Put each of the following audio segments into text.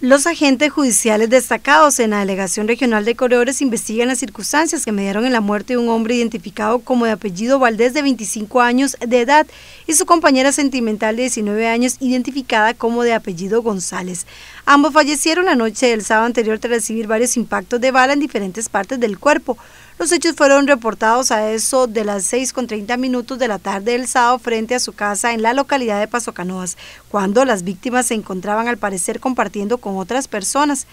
Los agentes judiciales destacados en la Delegación Regional de Corredores investigan las circunstancias que mediaron en la muerte de un hombre identificado como de apellido Valdés de 25 años de edad y su compañera sentimental de 19 años identificada como de apellido González. Ambos fallecieron la noche del sábado anterior tras recibir varios impactos de bala en diferentes partes del cuerpo. Los hechos fueron reportados a eso de las 6.30 minutos de la tarde del sábado frente a su casa en la localidad de Paso Canoas, cuando las víctimas se encontraban al parecer compartiendo con otras personas.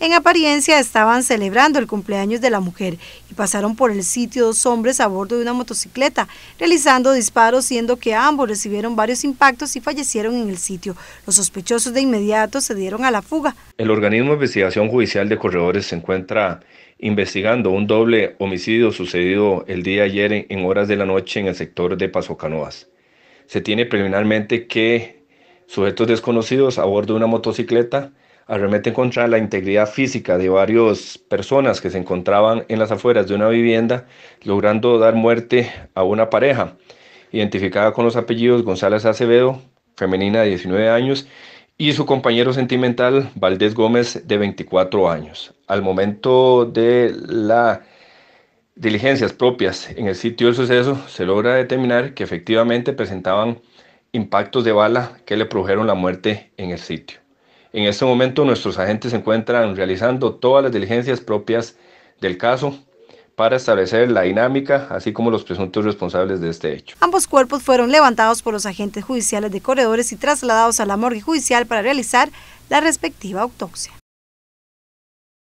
En apariencia estaban celebrando el cumpleaños de la mujer y pasaron por el sitio dos hombres a bordo de una motocicleta, realizando disparos, siendo que ambos recibieron varios impactos y fallecieron en el sitio. Los sospechosos de inmediato se dieron a la fuga. El organismo de investigación judicial de corredores se encuentra investigando un doble homicidio sucedido el día ayer en horas de la noche en el sector de Paso Canoas. Se tiene preliminarmente que sujetos desconocidos a bordo de una motocicleta arremeten contra la integridad física de varias personas que se encontraban en las afueras de una vivienda, logrando dar muerte a una pareja, identificada con los apellidos González Acevedo, femenina de 19 años, y su compañero sentimental Valdés Gómez, de 24 años. Al momento de las diligencias propias en el sitio del suceso, se logra determinar que efectivamente presentaban impactos de bala que le produjeron la muerte en el sitio. En este momento nuestros agentes se encuentran realizando todas las diligencias propias del caso para establecer la dinámica, así como los presuntos responsables de este hecho. Ambos cuerpos fueron levantados por los agentes judiciales de corredores y trasladados a la morgue judicial para realizar la respectiva autopsia.